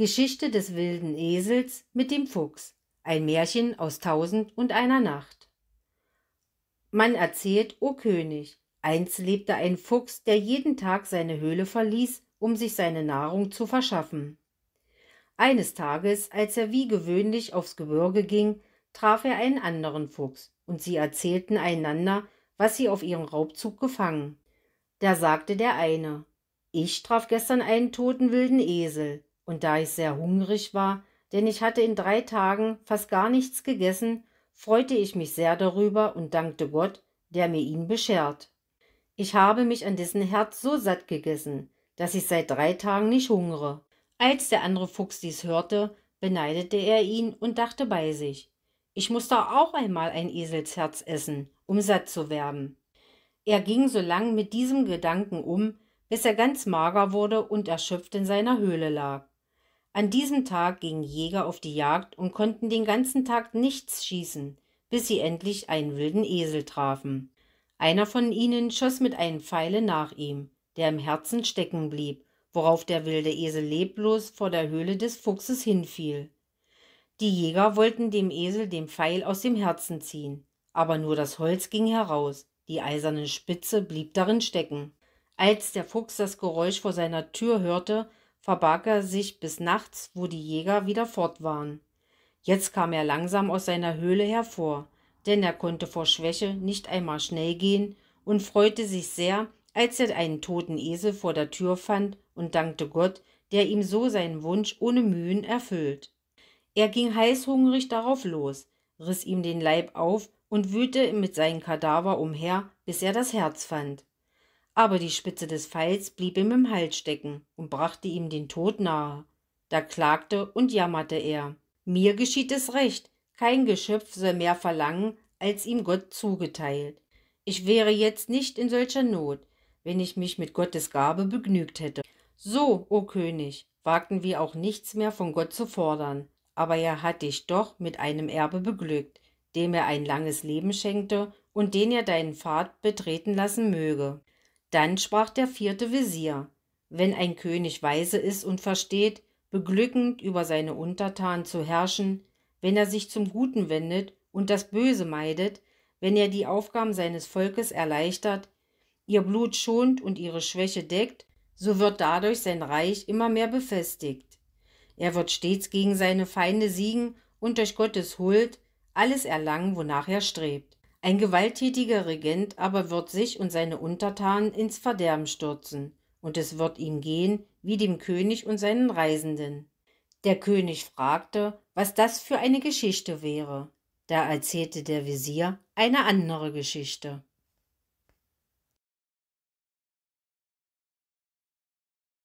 Geschichte des wilden Esels mit dem Fuchs. Ein Märchen aus Tausend und einer Nacht. Man erzählt, o König, einst lebte ein Fuchs, der jeden Tag seine Höhle verließ, um sich seine Nahrung zu verschaffen. Eines Tages, als er wie gewöhnlich aufs Gebirge ging, traf er einen anderen Fuchs, und sie erzählten einander, was sie auf ihrem Raubzug gefangen. Da sagte der eine Ich traf gestern einen toten wilden Esel, und da ich sehr hungrig war, denn ich hatte in drei Tagen fast gar nichts gegessen, freute ich mich sehr darüber und dankte Gott, der mir ihn beschert. Ich habe mich an dessen Herz so satt gegessen, dass ich seit drei Tagen nicht hungere. Als der andere Fuchs dies hörte, beneidete er ihn und dachte bei sich, ich muß doch auch einmal ein Eselsherz essen, um satt zu werden. Er ging so lang mit diesem Gedanken um, bis er ganz mager wurde und erschöpft in seiner Höhle lag. An diesem Tag gingen Jäger auf die Jagd und konnten den ganzen Tag nichts schießen, bis sie endlich einen wilden Esel trafen. Einer von ihnen schoss mit einem Pfeile nach ihm, der im Herzen stecken blieb, worauf der wilde Esel leblos vor der Höhle des Fuchses hinfiel. Die Jäger wollten dem Esel den Pfeil aus dem Herzen ziehen, aber nur das Holz ging heraus, die eiserne Spitze blieb darin stecken. Als der Fuchs das Geräusch vor seiner Tür hörte, verbarg er sich bis nachts, wo die Jäger wieder fort waren. Jetzt kam er langsam aus seiner Höhle hervor, denn er konnte vor Schwäche nicht einmal schnell gehen und freute sich sehr, als er einen toten Esel vor der Tür fand und dankte Gott, der ihm so seinen Wunsch ohne Mühen erfüllt. Er ging heißhungrig darauf los, riss ihm den Leib auf und wühlte mit seinem Kadaver umher, bis er das Herz fand aber die Spitze des Pfeils blieb ihm im Hals stecken und brachte ihm den Tod nahe. Da klagte und jammerte er. Mir geschieht es recht, kein Geschöpf soll mehr verlangen, als ihm Gott zugeteilt. Ich wäre jetzt nicht in solcher Not, wenn ich mich mit Gottes Gabe begnügt hätte. So, o oh König, wagten wir auch nichts mehr von Gott zu fordern, aber er hat dich doch mit einem Erbe beglückt, dem er ein langes Leben schenkte und den er deinen Pfad betreten lassen möge. Dann sprach der vierte Visier, wenn ein König weise ist und versteht, beglückend über seine Untertanen zu herrschen, wenn er sich zum Guten wendet und das Böse meidet, wenn er die Aufgaben seines Volkes erleichtert, ihr Blut schont und ihre Schwäche deckt, so wird dadurch sein Reich immer mehr befestigt. Er wird stets gegen seine Feinde siegen und durch Gottes Huld alles erlangen, wonach er strebt. Ein gewalttätiger Regent aber wird sich und seine Untertanen ins Verderben stürzen, und es wird ihm gehen wie dem König und seinen Reisenden. Der König fragte, was das für eine Geschichte wäre. Da erzählte der Wesir eine andere Geschichte.